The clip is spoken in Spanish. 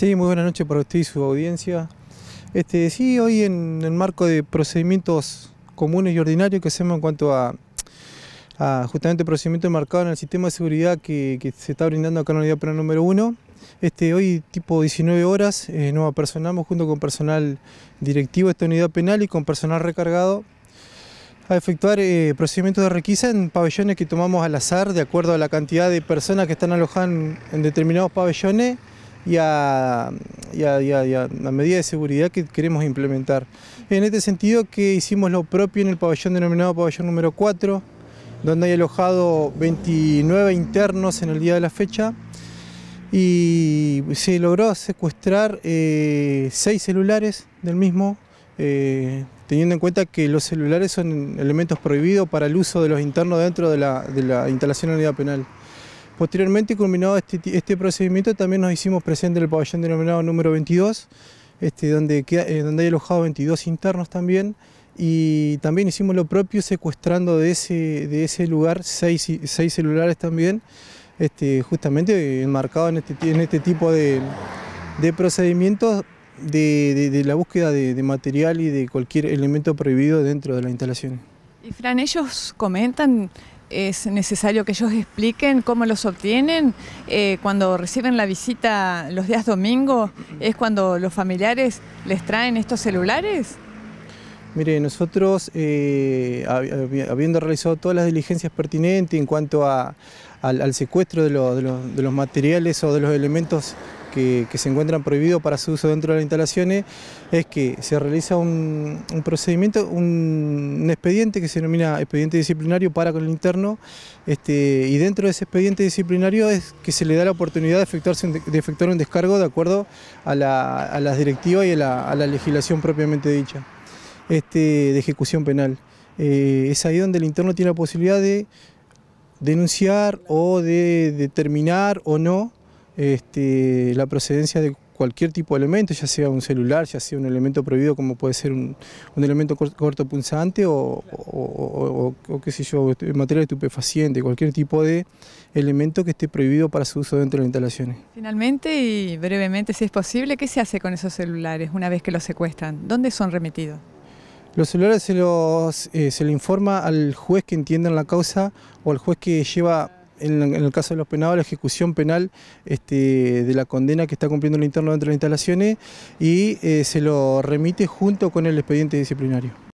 Sí, muy buena noche para usted y su audiencia. Este, sí, hoy en el marco de procedimientos comunes y ordinarios que hacemos en cuanto a, justamente procedimiento marcados en el sistema de seguridad que, se está brindando acá en la unidad penal número uno. este, hoy tipo 19 horas eh, nos apersonamos junto con personal directivo de esta unidad penal y con personal recargado a efectuar eh, procedimientos de requisa en pabellones que tomamos al azar de acuerdo a la cantidad de personas que están alojadas en determinados pabellones y a, y medida de seguridad que queremos implementar. En este sentido que hicimos lo propio en el pabellón denominado pabellón número 4, donde hay alojado 29 internos en el día de la fecha, y se logró secuestrar eh, seis celulares del mismo, eh, teniendo en cuenta que los celulares son elementos prohibidos para el uso de los internos dentro de la, de la instalación de la unidad penal. Posteriormente, culminado este, este, procedimiento, también nos hicimos presente en el pabellón denominado número 22, este, donde, eh, donde hay alojado 22 internos también, y también hicimos lo propio secuestrando de ese, de ese lugar seis, celulares también, este, justamente enmarcado en este, en este tipo de, procedimientos de, la búsqueda de, material y de cualquier elemento prohibido dentro de la instalación. Y Fran, ellos comentan es necesario que ellos expliquen cómo los obtienen. Eh, cuando reciben la visita los días domingos, ¿es cuando los familiares les traen estos celulares? Mire, nosotros, eh, habiendo realizado todas las diligencias pertinentes en cuanto al, secuestro de, de los materiales o de los elementos que, se encuentran prohibidos para su uso dentro de las instalaciones es que se realiza un, procedimiento, un, expediente que se denomina expediente disciplinario para con el interno este, y dentro de ese expediente disciplinario es que se le da la oportunidad de, efectuarse, de efectuar un descargo de acuerdo a, las directivas y a la, legislación propiamente dicha este, de ejecución penal. Eh, es ahí donde el interno tiene la posibilidad de denunciar o de determinar o no este, la procedencia de cualquier tipo de elemento, ya sea un celular, ya sea un elemento prohibido como puede ser un, elemento cortopunzante o, o, qué sé yo, este, material estupefaciente, cualquier tipo de elemento que esté prohibido para su uso dentro de las instalaciones. Finalmente y brevemente, si es posible, ¿qué se hace con esos celulares una vez que los secuestran? ¿Dónde son remitidos? Los celulares se los eh, se le informa al juez que entienda la causa o al juez que lleva en, el caso de los penados, la ejecución penal este, de la condena que está cumpliendo el interno dentro de las instalaciones y eh, se lo remite junto con el expediente disciplinario.